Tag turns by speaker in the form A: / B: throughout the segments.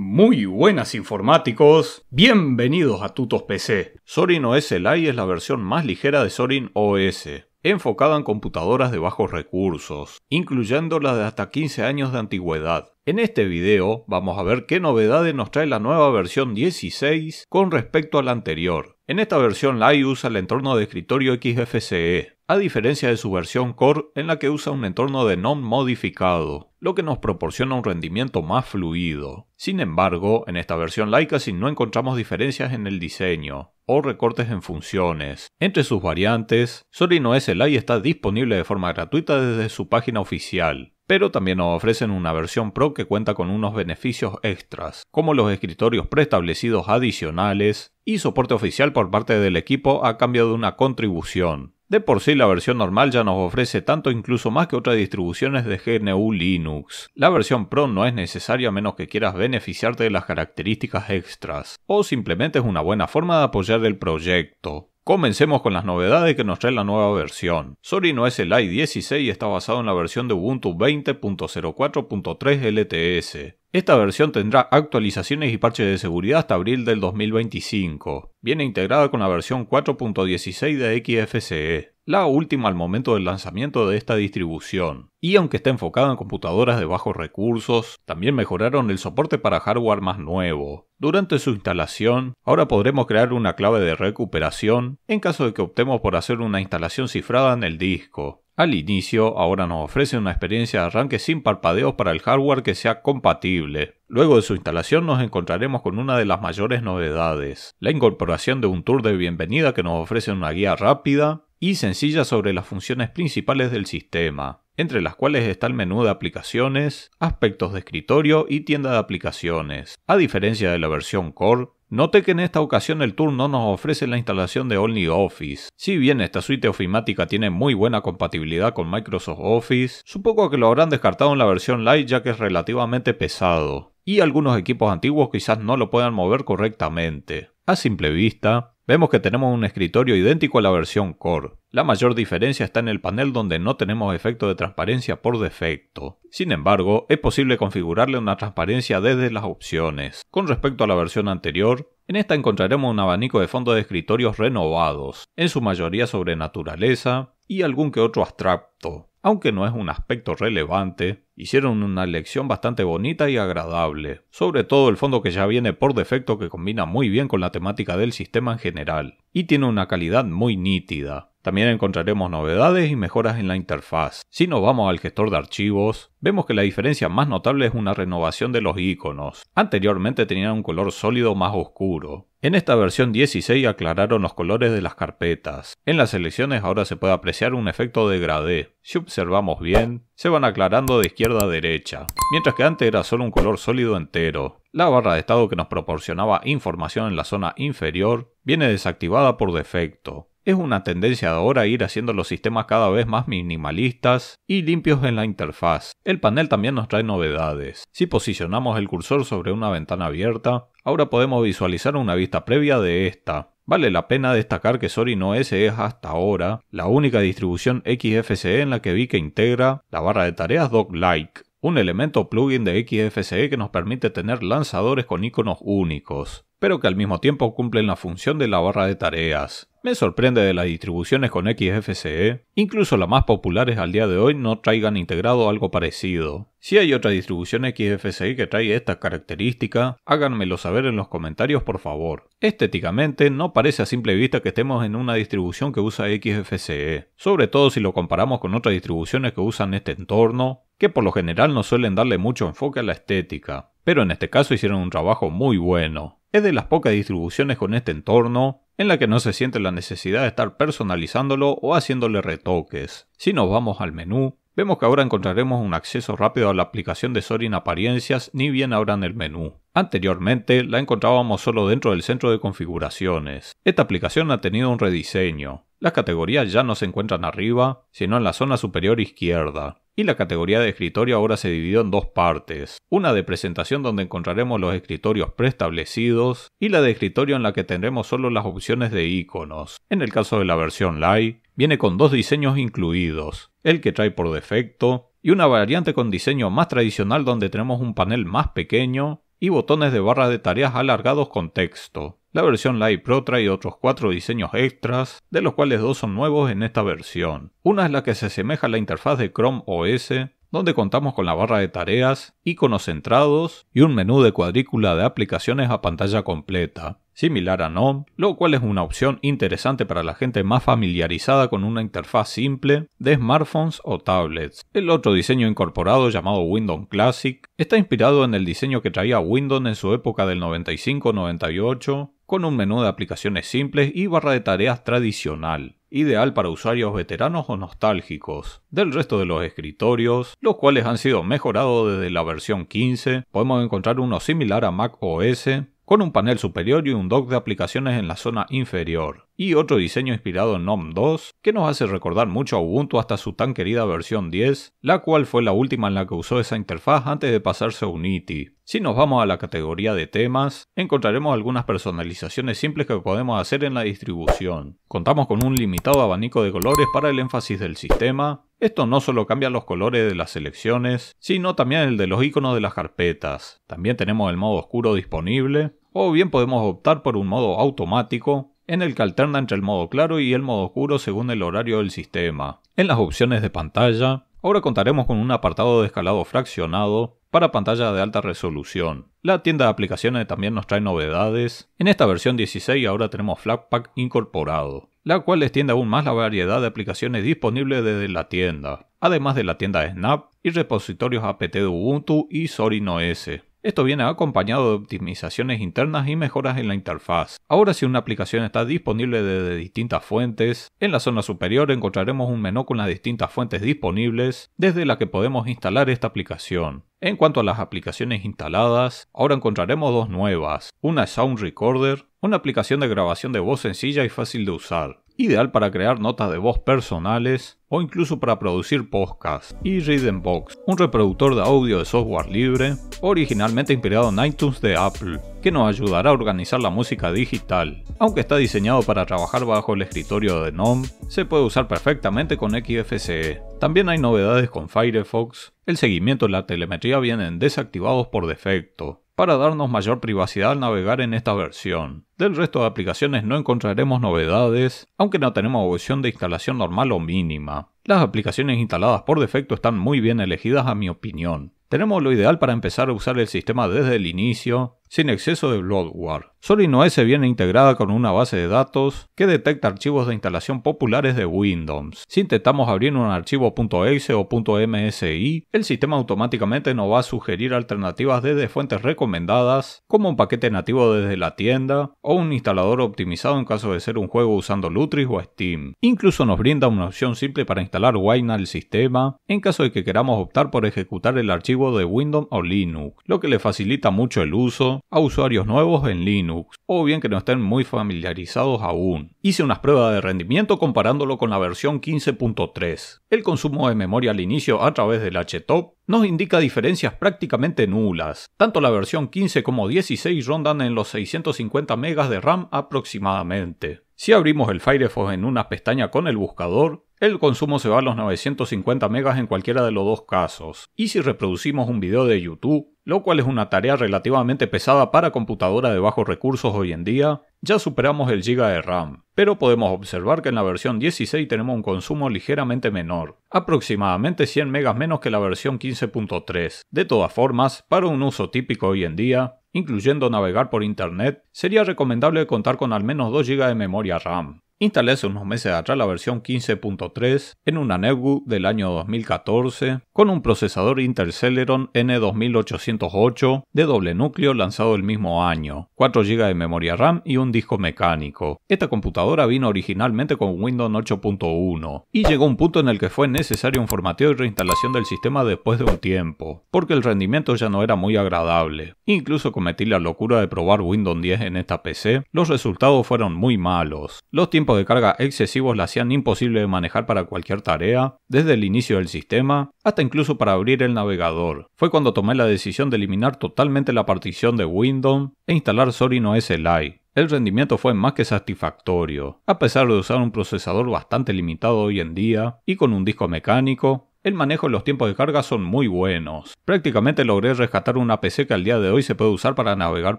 A: Muy buenas informáticos, bienvenidos a Tutos PC. Sorin OS Lite es la versión más ligera de Sorin OS, enfocada en computadoras de bajos recursos, incluyendo las de hasta 15 años de antigüedad. En este video vamos a ver qué novedades nos trae la nueva versión 16 con respecto a la anterior. En esta versión Lite usa el entorno de escritorio XFCE, a diferencia de su versión Core en la que usa un entorno de NOM modificado lo que nos proporciona un rendimiento más fluido. Sin embargo, en esta versión Light casi no encontramos diferencias en el diseño o recortes en funciones. Entre sus variantes, Solino SLI está disponible de forma gratuita desde su página oficial, pero también nos ofrecen una versión Pro que cuenta con unos beneficios extras, como los escritorios preestablecidos adicionales y soporte oficial por parte del equipo a cambio de una contribución. De por sí la versión normal ya nos ofrece tanto incluso más que otras distribuciones de GNU Linux. La versión Pro no es necesaria a menos que quieras beneficiarte de las características extras, o simplemente es una buena forma de apoyar el proyecto. Comencemos con las novedades que nos trae la nueva versión. Sorry no es el i16 está basado en la versión de Ubuntu 20.04.3 LTS. Esta versión tendrá actualizaciones y parches de seguridad hasta abril del 2025. Viene integrada con la versión 4.16 de XFCE la última al momento del lanzamiento de esta distribución. Y aunque está enfocada en computadoras de bajos recursos, también mejoraron el soporte para hardware más nuevo. Durante su instalación, ahora podremos crear una clave de recuperación en caso de que optemos por hacer una instalación cifrada en el disco. Al inicio, ahora nos ofrece una experiencia de arranque sin parpadeos para el hardware que sea compatible. Luego de su instalación nos encontraremos con una de las mayores novedades, la incorporación de un tour de bienvenida que nos ofrece una guía rápida y sencilla sobre las funciones principales del sistema, entre las cuales está el menú de aplicaciones, aspectos de escritorio y tienda de aplicaciones. A diferencia de la versión Core, Note que en esta ocasión el tour no nos ofrece la instalación de OnlyOffice. Si bien esta suite ofimática tiene muy buena compatibilidad con Microsoft Office, supongo que lo habrán descartado en la versión Lite ya que es relativamente pesado, y algunos equipos antiguos quizás no lo puedan mover correctamente. A simple vista, Vemos que tenemos un escritorio idéntico a la versión Core. La mayor diferencia está en el panel donde no tenemos efecto de transparencia por defecto. Sin embargo, es posible configurarle una transparencia desde las opciones. Con respecto a la versión anterior, en esta encontraremos un abanico de fondos de escritorios renovados, en su mayoría sobre naturaleza y algún que otro abstracto. Aunque no es un aspecto relevante, hicieron una elección bastante bonita y agradable, sobre todo el fondo que ya viene por defecto que combina muy bien con la temática del sistema en general, y tiene una calidad muy nítida. También encontraremos novedades y mejoras en la interfaz. Si nos vamos al gestor de archivos, vemos que la diferencia más notable es una renovación de los iconos. Anteriormente tenían un color sólido más oscuro. En esta versión 16 aclararon los colores de las carpetas. En las selecciones ahora se puede apreciar un efecto degradé. Si observamos bien, se van aclarando de izquierda a derecha, mientras que antes era solo un color sólido entero. La barra de estado que nos proporcionaba información en la zona inferior viene desactivada por defecto. Es una tendencia de ahora ir haciendo los sistemas cada vez más minimalistas y limpios en la interfaz. El panel también nos trae novedades. Si posicionamos el cursor sobre una ventana abierta, ahora podemos visualizar una vista previa de esta. Vale la pena destacar que Sorino S es hasta ahora la única distribución XFCE en la que vi que integra la barra de tareas doc-like, un elemento plugin de XFCE que nos permite tener lanzadores con iconos únicos pero que al mismo tiempo cumplen la función de la barra de tareas. Me sorprende de las distribuciones con XFCE, incluso las más populares al día de hoy no traigan integrado algo parecido. Si hay otra distribución XFCE que trae esta característica, háganmelo saber en los comentarios por favor. Estéticamente no parece a simple vista que estemos en una distribución que usa XFCE, sobre todo si lo comparamos con otras distribuciones que usan este entorno, que por lo general no suelen darle mucho enfoque a la estética, pero en este caso hicieron un trabajo muy bueno. Es de las pocas distribuciones con este entorno en la que no se siente la necesidad de estar personalizándolo o haciéndole retoques. Si nos vamos al menú, Vemos que ahora encontraremos un acceso rápido a la aplicación de Sorin Apariencias ni bien abran el menú. Anteriormente la encontrábamos solo dentro del centro de configuraciones. Esta aplicación ha tenido un rediseño. Las categorías ya no se encuentran arriba, sino en la zona superior izquierda. Y la categoría de escritorio ahora se dividió en dos partes, una de presentación donde encontraremos los escritorios preestablecidos y la de escritorio en la que tendremos solo las opciones de iconos. En el caso de la versión Lite, viene con dos diseños incluidos, el que trae por defecto, y una variante con diseño más tradicional donde tenemos un panel más pequeño y botones de barra de tareas alargados con texto. La versión Live Pro trae otros cuatro diseños extras, de los cuales dos son nuevos en esta versión. Una es la que se asemeja a la interfaz de Chrome OS, donde contamos con la barra de tareas, iconos centrados y un menú de cuadrícula de aplicaciones a pantalla completa similar a GNOME, lo cual es una opción interesante para la gente más familiarizada con una interfaz simple de smartphones o tablets. El otro diseño incorporado llamado Windows Classic está inspirado en el diseño que traía Windows en su época del 95-98 con un menú de aplicaciones simples y barra de tareas tradicional, ideal para usuarios veteranos o nostálgicos, del resto de los escritorios, los cuales han sido mejorados desde la versión 15, podemos encontrar uno similar a Mac OS, con un panel superior y un dock de aplicaciones en la zona inferior, y otro diseño inspirado en nom 2, que nos hace recordar mucho a Ubuntu hasta su tan querida versión 10, la cual fue la última en la que usó esa interfaz antes de pasarse a Unity. E si nos vamos a la categoría de temas, encontraremos algunas personalizaciones simples que podemos hacer en la distribución. Contamos con un limitado abanico de colores para el énfasis del sistema, esto no solo cambia los colores de las selecciones, sino también el de los iconos de las carpetas. También tenemos el modo oscuro disponible, o bien podemos optar por un modo automático, en el que alterna entre el modo claro y el modo oscuro según el horario del sistema. En las opciones de pantalla, ahora contaremos con un apartado de escalado fraccionado para pantalla de alta resolución. La tienda de aplicaciones también nos trae novedades. En esta versión 16 ahora tenemos Flatpak incorporado la cual extiende aún más la variedad de aplicaciones disponibles desde la tienda, además de la tienda Snap y repositorios apt de Ubuntu y Sorino S. Esto viene acompañado de optimizaciones internas y mejoras en la interfaz. Ahora si una aplicación está disponible desde distintas fuentes, en la zona superior encontraremos un menú con las distintas fuentes disponibles desde la que podemos instalar esta aplicación. En cuanto a las aplicaciones instaladas, ahora encontraremos dos nuevas, una Sound Recorder, una aplicación de grabación de voz sencilla y fácil de usar, ideal para crear notas de voz personales o incluso para producir podcasts, y Box, un reproductor de audio de software libre, originalmente inspirado en iTunes de Apple, que nos ayudará a organizar la música digital. Aunque está diseñado para trabajar bajo el escritorio de GNOME, se puede usar perfectamente con XFCE. También hay novedades con Firefox, el seguimiento y la telemetría vienen desactivados por defecto, para darnos mayor privacidad al navegar en esta versión. Del resto de aplicaciones no encontraremos novedades, aunque no tenemos opción de instalación normal o mínima. Las aplicaciones instaladas por defecto están muy bien elegidas a mi opinión. Tenemos lo ideal para empezar a usar el sistema desde el inicio, sin exceso de bloatware. Solino se viene integrada con una base de datos que detecta archivos de instalación populares de Windows. Si intentamos abrir un archivo .exe o .msi, el sistema automáticamente nos va a sugerir alternativas desde fuentes recomendadas, como un paquete nativo desde la tienda o un instalador optimizado en caso de ser un juego usando Lutris o Steam. Incluso nos brinda una opción simple para instalar Wine al sistema en caso de que queramos optar por ejecutar el archivo de Windows o Linux, lo que le facilita mucho el uso a usuarios nuevos en Linux o bien que no estén muy familiarizados aún. Hice unas pruebas de rendimiento comparándolo con la versión 15.3. El consumo de memoria al inicio a través del HTOP nos indica diferencias prácticamente nulas. Tanto la versión 15 como 16 rondan en los 650 MB de RAM aproximadamente. Si abrimos el Firefox en una pestaña con el buscador, el consumo se va a los 950 MB en cualquiera de los dos casos. Y si reproducimos un video de YouTube, lo cual es una tarea relativamente pesada para computadora de bajos recursos hoy en día, ya superamos el giga de RAM, pero podemos observar que en la versión 16 tenemos un consumo ligeramente menor, aproximadamente 100 megas menos que la versión 15.3. De todas formas, para un uso típico hoy en día, incluyendo navegar por internet, sería recomendable contar con al menos 2 GB de memoria RAM, Instalé hace unos meses atrás la versión 15.3 en una netbook del año 2014 con un procesador Intel Celeron N2808 de doble núcleo lanzado el mismo año, 4 GB de memoria RAM y un disco mecánico. Esta computadora vino originalmente con Windows 8.1 y llegó un punto en el que fue necesario un formateo y reinstalación del sistema después de un tiempo, porque el rendimiento ya no era muy agradable. Incluso cometí la locura de probar Windows 10 en esta PC, los resultados fueron muy malos. Los de carga excesivos la hacían imposible de manejar para cualquier tarea, desde el inicio del sistema hasta incluso para abrir el navegador. Fue cuando tomé la decisión de eliminar totalmente la partición de Windows e instalar Sorino SLI. El rendimiento fue más que satisfactorio, a pesar de usar un procesador bastante limitado hoy en día y con un disco mecánico, el manejo y los tiempos de carga son muy buenos. Prácticamente logré rescatar una PC que al día de hoy se puede usar para navegar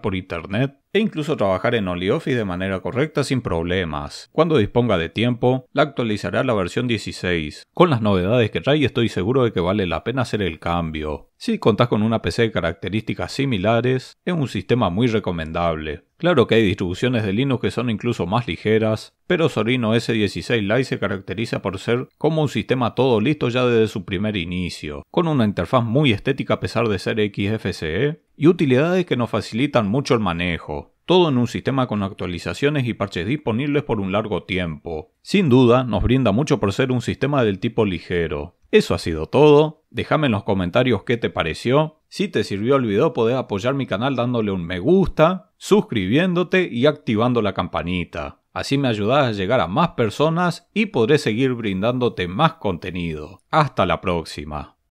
A: por internet e incluso trabajar en OnlyOffice de manera correcta sin problemas. Cuando disponga de tiempo, la actualizará la versión 16. Con las novedades que trae estoy seguro de que vale la pena hacer el cambio. Si contás con una PC de características similares, es un sistema muy recomendable. Claro que hay distribuciones de Linux que son incluso más ligeras, pero Sorino S16 Lite se caracteriza por ser como un sistema todo listo ya desde su primer inicio, con una interfaz muy estética a pesar de ser XFCE y utilidades que nos facilitan mucho el manejo, todo en un sistema con actualizaciones y parches disponibles por un largo tiempo. Sin duda, nos brinda mucho por ser un sistema del tipo ligero. Eso ha sido todo, déjame en los comentarios qué te pareció, si te sirvió el video podés apoyar mi canal dándole un me gusta, suscribiéndote y activando la campanita. Así me ayudas a llegar a más personas y podré seguir brindándote más contenido. Hasta la próxima.